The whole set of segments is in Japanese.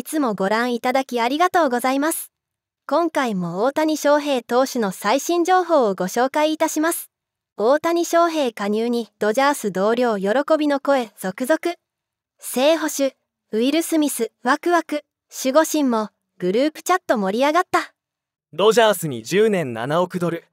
いつもご覧いただきありがとうございます。今回も大谷翔平投手の最新情報をご紹介いたします。大谷翔平加入にドジャース同僚喜びの声続々。聖捕手、ウィル・スミス、ワクワク、守護神もグループチャット盛り上がった。ドジャースに10年7億ドル、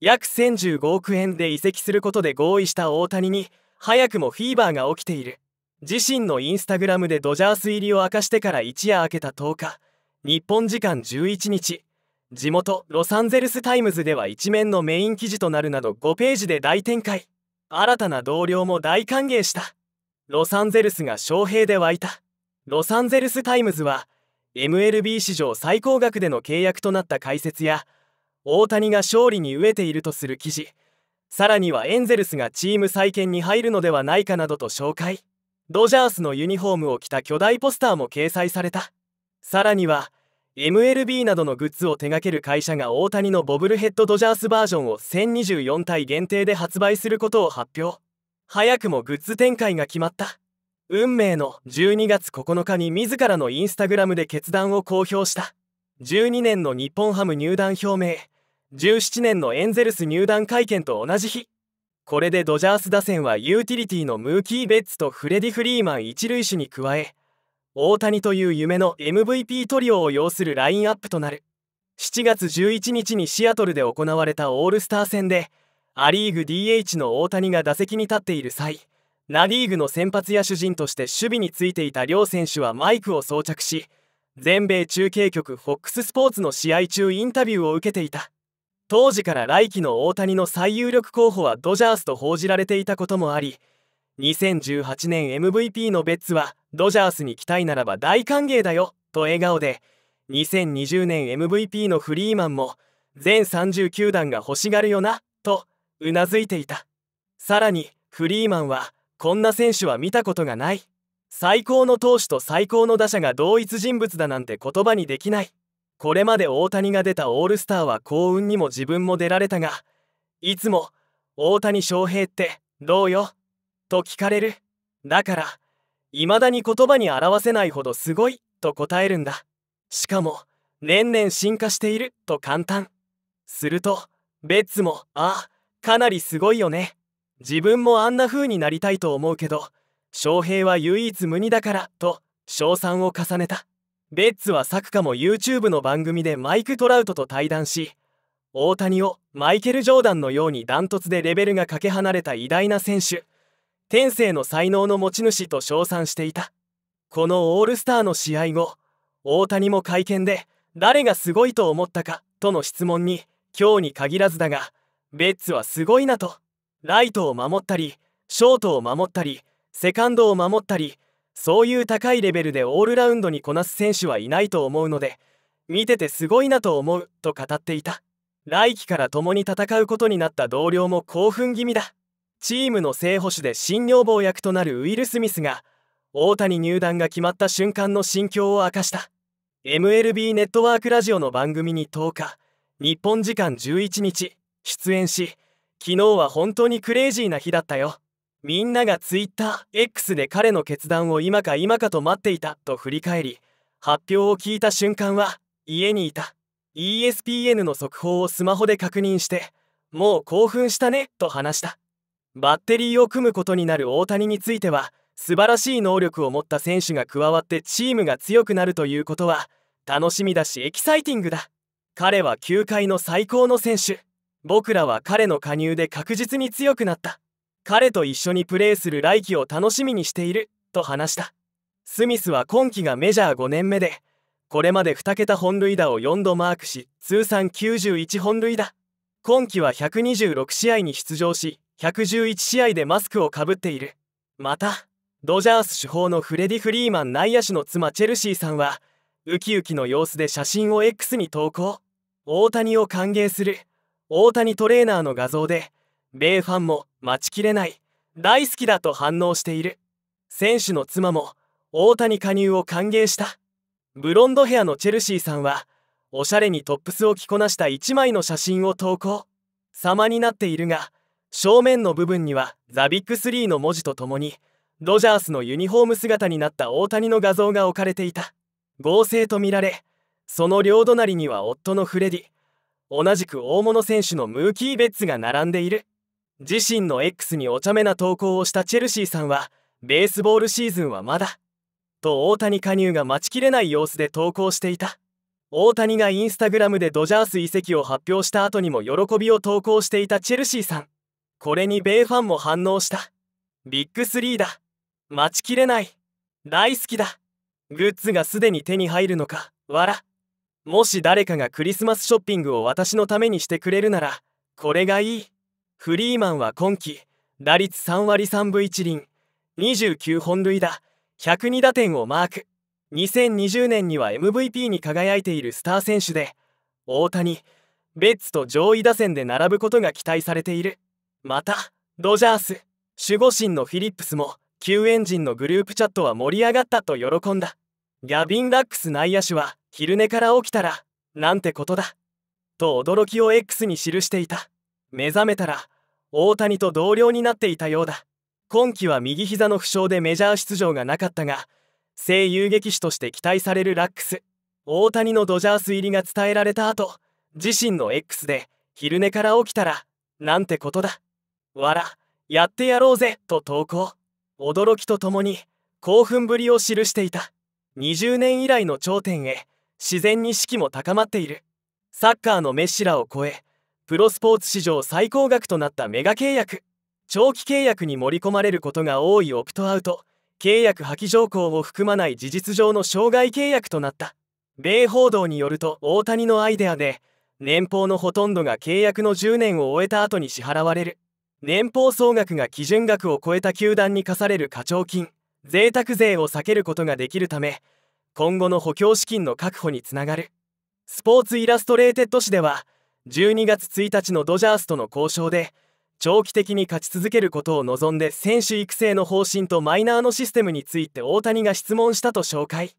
約1015億円で移籍することで合意した大谷に、早くもフィーバーが起きている。自身のインスタグラムでドジャース入りを明かしてから一夜明けた10日日本時間11日地元ロサンゼルス・タイムズでは一面のメイン記事となるなど5ページで大展開新たな同僚も大歓迎したロサンゼルスが招聘で沸いたロサンゼルス・タイムズは MLB 史上最高額での契約となった解説や大谷が勝利に飢えているとする記事さらにはエンゼルスがチーム再建に入るのではないかなどと紹介ドジャースのユニフォームを着た巨大ポスターも掲載されたさらには MLB などのグッズを手掛ける会社が大谷のボブルヘッドドジャースバージョンを1024体限定で発売することを発表早くもグッズ展開が決まった運命の12月9日に自らのインスタグラムで決断を公表した12年の日本ハム入団表明17年のエンゼルス入団会見と同じ日これでドジャース打線はユーティリティのムーキー・ベッツとフレディ・フリーマン一塁手に加え大谷という夢の MVP トリオを擁するラインアップとなる7月11日にシアトルで行われたオールスター戦でア・リーグ DH の大谷が打席に立っている際ナ・リーグの先発野手陣として守備についていた両選手はマイクを装着し全米中継局 FOX スポーツの試合中インタビューを受けていた。当時から来季の大谷の最有力候補はドジャースと報じられていたこともあり2018年 MVP のベッツはドジャースに来たいならば大歓迎だよと笑顔で2020年 MVP のフリーマンも全39団が欲しがるよなとうなずいていたさらにフリーマンはこんな選手は見たことがない最高の投手と最高の打者が同一人物だなんて言葉にできないこれまで大谷が出たオールスターは幸運にも自分も出られたがいつも「大谷翔平ってどうよ?」と聞かれるだから未だに言葉に表せないほどすごいと答えるんだしかも年々進化していると簡単するとベッツも「ああかなりすごいよね自分もあんな風になりたいと思うけど翔平は唯一無二だから」と称賛を重ねた。ベッツは作家も YouTube の番組でマイク・トラウトと対談し大谷をマイケル・ジョーダンのようにダントツでレベルがかけ離れた偉大な選手天性の才能の持ち主と称賛していたこのオールスターの試合後大谷も会見で誰がすごいと思ったかとの質問に今日に限らずだがベッツはすごいなとライトを守ったりショートを守ったりセカンドを守ったりそういう高いレベルでオールラウンドにこなす選手はいないと思うので見ててすごいなと思うと語っていた来季から共に戦うことになった同僚も興奮気味だチームの正捕手で新女房役となるウィル・スミスが大谷入団が決まった瞬間の心境を明かした MLB ネットワークラジオの番組に10日日本時間11日出演し昨日は本当にクレイジーな日だったよみんなが TwitterX で彼の決断を今か今かと待っていたと振り返り発表を聞いた瞬間は家にいた ESPN の速報をスマホで確認してもう興奮したねと話したバッテリーを組むことになる大谷については素晴らしい能力を持った選手が加わってチームが強くなるということは楽しみだしエキサイティングだ彼は球界の最高の選手僕らは彼の加入で確実に強くなった彼と一緒にプレーする来季を楽しみにしていると話したスミスは今季がメジャー5年目でこれまで2桁本塁打を4度マークし通算91本塁打今季は126試合に出場し111試合でマスクをかぶっているまたドジャース主砲のフレディ・フリーマン内野手の妻チェルシーさんはウキウキの様子で写真を X に投稿大谷を歓迎する大谷トレーナーの画像で米ファンも待ちきれない大好きだと反応している選手の妻も大谷加入を歓迎したブロンドヘアのチェルシーさんはおしゃれにトップスを着こなした1枚の写真を投稿様になっているが正面の部分にはザビック3の文字とともにドジャースのユニフォーム姿になった大谷の画像が置かれていた合成とみられその両隣には夫のフレディ同じく大物選手のムーキー・ベッツが並んでいる自身の X にお茶目な投稿をしたチェルシーさんはベースボールシーズンはまだと大谷加入が待ちきれない様子で投稿していた大谷がインスタグラムでドジャース移籍を発表した後にも喜びを投稿していたチェルシーさんこれに米ファンも反応したビッグ3だ待ちきれない大好きだグッズがすでに手に入るのかわらもし誰かがクリスマスショッピングを私のためにしてくれるならこれがいいフリーマンは今季打率3割3分1厘29本塁打102打点をマーク2020年には MVP に輝いているスター選手で大谷ベッツと上位打線で並ぶことが期待されているまたドジャース守護神のフィリップスも救援陣のグループチャットは盛り上がったと喜んだガビン・ラックス内野手は昼寝から起きたらなんてことだと驚きを X に記していた目覚めたら大谷と同僚になっていたようだ今季は右膝の負傷でメジャー出場がなかったが正遊撃手として期待されるラックス大谷のドジャース入りが伝えられた後自身の X で昼寝から起きたらなんてことだわらやってやろうぜと投稿驚きとともに興奮ぶりを記していた20年以来の頂点へ自然に士気も高まっているサッカーのメッシらを超えプロスポーツ史上最高額となったメガ契約長期契約に盛り込まれることが多いオプトアウト契約破棄条項を含まない事実上の障害契約となった米報道によると大谷のアイデアで年俸のほとんどが契約の10年を終えた後に支払われる年俸総額が基準額を超えた球団に課される課徴金贅沢税を避けることができるため今後の補強資金の確保につながるスポーツイラストレーテッド誌では12月1日のドジャースとの交渉で長期的に勝ち続けることを望んで選手育成の方針とマイナーのシステムについて大谷が質問したと紹介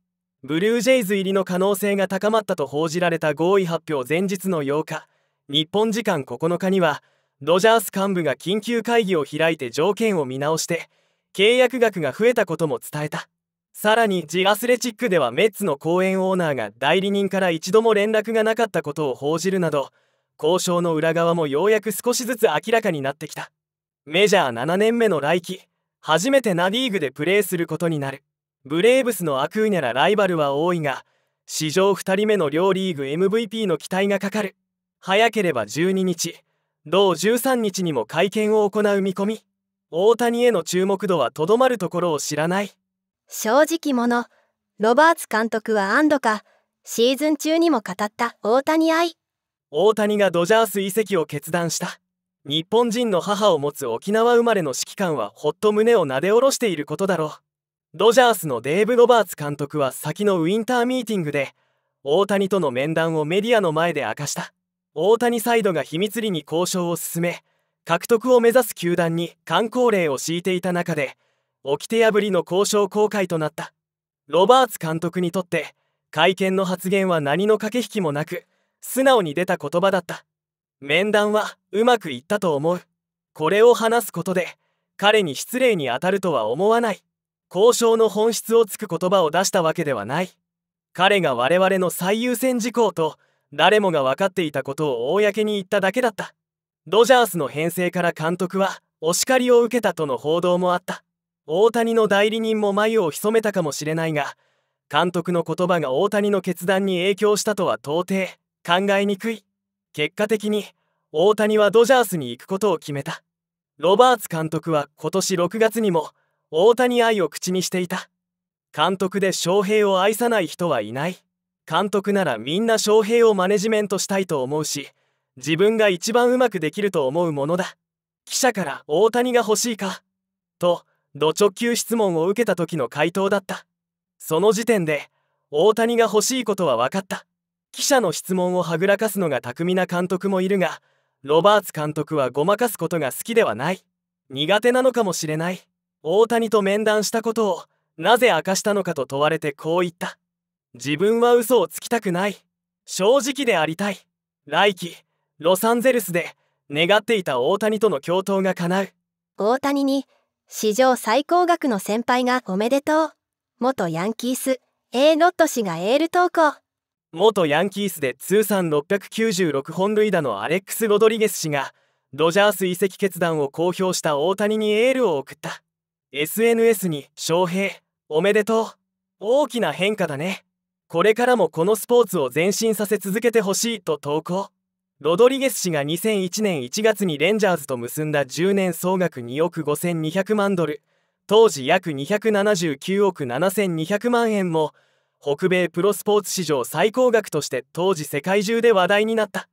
ブルージェイズ入りの可能性が高まったと報じられた合意発表前日の8日日本時間9日にはドジャース幹部が緊急会議を開いて条件を見直して契約額が増えたことも伝えたさらにジ・アスレチックではメッツの公園オーナーが代理人から一度も連絡がなかったことを報じるなど交渉の裏側もようやく少しずつ明らかになってきたメジャー7年目の来季初めてナ・リーグでプレーすることになるブレーブスのアクーニャらライバルは多いが史上2人目の両リーグ MVP の期待がかかる早ければ12日同13日にも会見を行う見込み大谷への注目度はとどまるところを知らない正直者ロバーツ監督は安堵かシーズン中にも語った大谷愛大谷がドジャース移籍を決断した日本人の母を持つ沖縄生まれの指揮官はほっと胸をなで下ろしていることだろうドジャースのデーブ・ロバーツ監督は先のウィンターミーティングで大谷との面談をメディアの前で明かした大谷サイドが秘密裏に交渉を進め獲得を目指す球団に観光令を敷いていた中で掟破りの交渉公開となったロバーツ監督にとって会見の発言は何の駆け引きもなく素直に出た言葉だった面談はうまくいったと思うこれを話すことで彼に失礼にあたるとは思わない交渉の本質をつく言葉を出したわけではない彼が我々の最優先事項と誰もが分かっていたことを公に言っただけだったドジャースの編成から監督はお叱りを受けたとの報道もあった大谷の代理人も眉を潜めたかもしれないが監督の言葉が大谷の決断に影響したとは到底考えにくい結果的に大谷はドジャースに行くことを決めたロバーツ監督は今年6月にも大谷愛を口にしていた監督で翔平を愛さない人はいない監督ならみんな翔平をマネジメントしたいと思うし自分が一番うまくできると思うものだ記者から「大谷が欲しいか?」とド直球質問を受けた時の回答だったその時点で大谷が欲しいことは分かった記者の質問をはぐらかすのが巧みな監督もいるがロバーツ監督はごまかすことが好きではない苦手なのかもしれない大谷と面談したことをなぜ明かしたのかと問われてこう言った自分は嘘をつきたくない正直でありたい来季ロサンゼルスで願っていた大谷との共闘が叶う大谷に史上最高額の先輩がおめでとう元ヤンキース A ノット氏がエール投稿元ヤンキースで通算696本塁打のアレックス・ロドリゲス氏がドジャース移籍決断を公表した大谷にエールを送った SNS に「翔平おめでとう大きな変化だねこれからもこのスポーツを前進させ続けてほしい」と投稿ロドリゲス氏が2001年1月にレンジャーズと結んだ10年総額2億5200万ドル当時約279億7200万円も北米プロスポーツ史上最高額として当時世界中で話題になった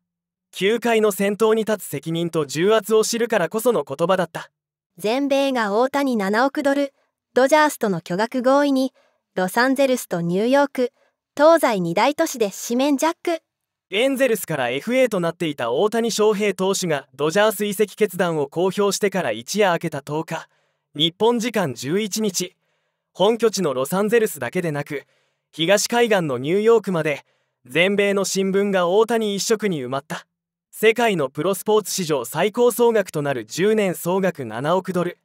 球界の先頭に立つ責任と重圧を知るからこその言葉だった全米が大谷7億ドルドジャースとの巨額合意にロサンゼルスとニューヨーク東西2大都市で紙面ジャックエンゼルスから FA となっていた大谷翔平投手がドジャース移籍決断を公表してから一夜明けた10日日本時間11日本拠地のロサンゼルスだけでなく東海岸のニューヨークまで全米の新聞が大谷一色に埋まった世界のプロスポーツ史上最高総額となる10年総額7億ドル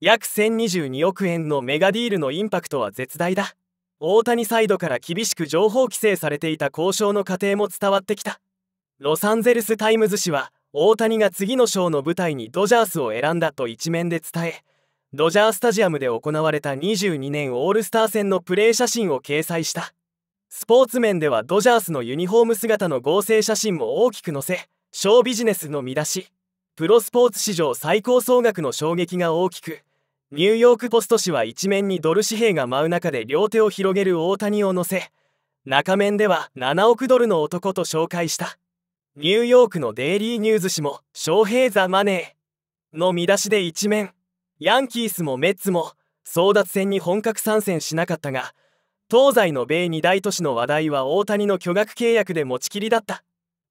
約1022億円のメガディールのインパクトは絶大だ大谷サイドから厳しく情報規制されていた交渉の過程も伝わってきたロサンゼルス・タイムズ紙は大谷が次の章の舞台にドジャースを選んだと一面で伝えドジャースタジアムで行われた22年オールスター戦のプレー写真を掲載したスポーツ面ではドジャースのユニフォーム姿の合成写真も大きく載せショービジネスの見出しプロスポーツ史上最高総額の衝撃が大きくニューヨーク・ポスト紙は一面にドル紙幣が舞う中で両手を広げる大谷を乗せ中面では7億ドルの男と紹介したニューヨークのデイリーニューズ紙も「翔平ザ・マネー」の見出しで一面ヤンキースもメッツも争奪戦に本格参戦しなかったが東西の米2大都市の話題は大谷の巨額契約で持ちきりだった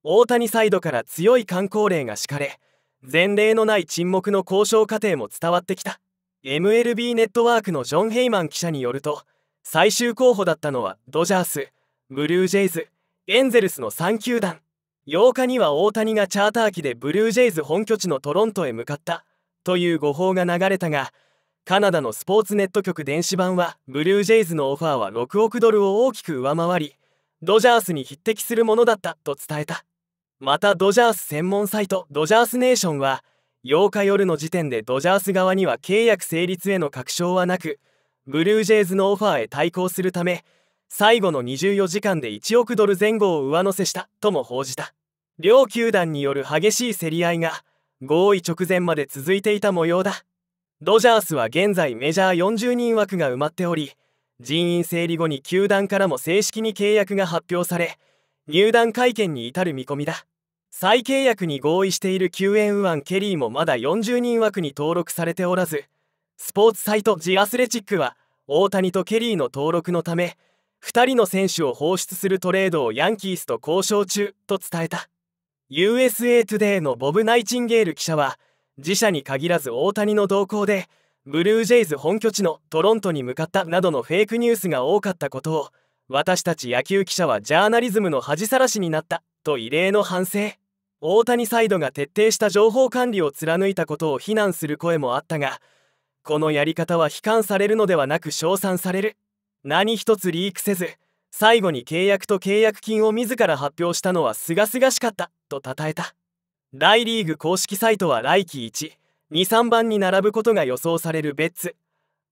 大谷サイドから強い観光令が敷かれ前例のない沈黙の交渉過程も伝わってきた MLB ネットワークのジョン・ヘイマン記者によると最終候補だったのはドジャースブルージェイズエンゼルスの3球団8日には大谷がチャーター機でブルージェイズ本拠地のトロントへ向かったという誤報が流れたがカナダのスポーツネット局電子版はブルージェイズのオファーは6億ドルを大きく上回りドジャースに匹敵するものだったと伝えたまたドジャース専門サイトドジャースネーションは8日夜の時点でドジャース側には契約成立への確証はなくブルージェイズのオファーへ対抗するため最後の24時間で1億ドル前後を上乗せしたとも報じた両球団による激しい競り合いが合意直前まで続いていた模様だドジャースは現在メジャー40人枠が埋まっており人員整理後に球団からも正式に契約が発表され入団会見に至る見込みだ再契約に合意している救援右腕ケリーもまだ40人枠に登録されておらずスポーツサイト「ジ・アスレチック」は大谷とケリーの登録のため2人の選手を放出するトレードをヤンキースと交渉中と伝えた。USA トゥデイのボブ・ナイチンゲール記者は自社に限らず大谷の動向でブルージェイズ本拠地のトロントに向かったなどのフェイクニュースが多かったことを私たち野球記者はジャーナリズムの恥さらしになったと異例の反省大谷サイドが徹底した情報管理を貫いたことを非難する声もあったがこのやり方は悲観されるのではなく称賛される何一つリークせず最後に契約と契約金を自ら発表したのはすがすがしかったと称えた大リーグ公式サイトは来季123番に並ぶことが予想されるベッツ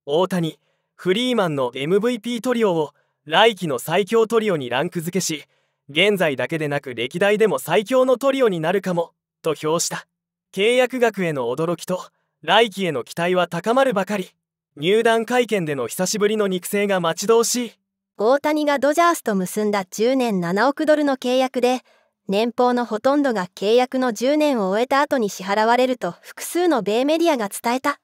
大谷フリーマンの MVP トリオを来季の最強トリオにランク付けし現在だけでなく歴代でも最強のトリオになるかもと評した契約額への驚きと来季への期待は高まるばかり入団会見での久しぶりの肉声が待ち遠しい大谷がドジャースと結んだ10年7億ドルの契約で年俸のほとんどが契約の10年を終えた後に支払われると複数の米メディアが伝えた。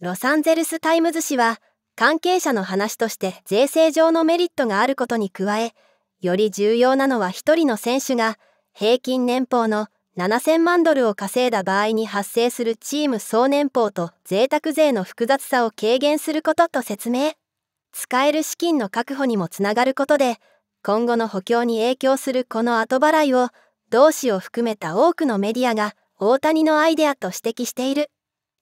ロサンゼルス・タイムズ紙は、関係者の話として税制上のメリットがあることに加え、より重要なのは一人の選手が平均年俸の7000万ドルを稼いだ場合に発生するチーム総年俸と贅沢税の複雑さを軽減することと説明。使える資金の確保にもつながることで、今後の補強に影響するこの後払いを同志を含めた多くのメディアが大谷のアイデアと指摘している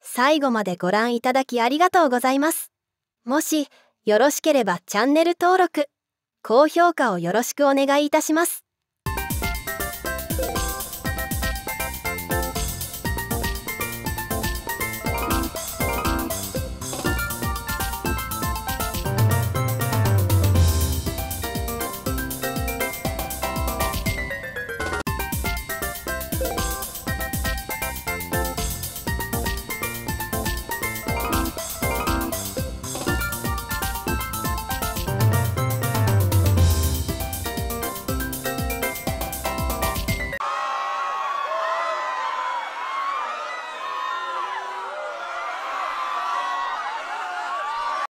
最後までご覧いただきありがとうございますもしよろしければチャンネル登録高評価をよろしくお願いいたします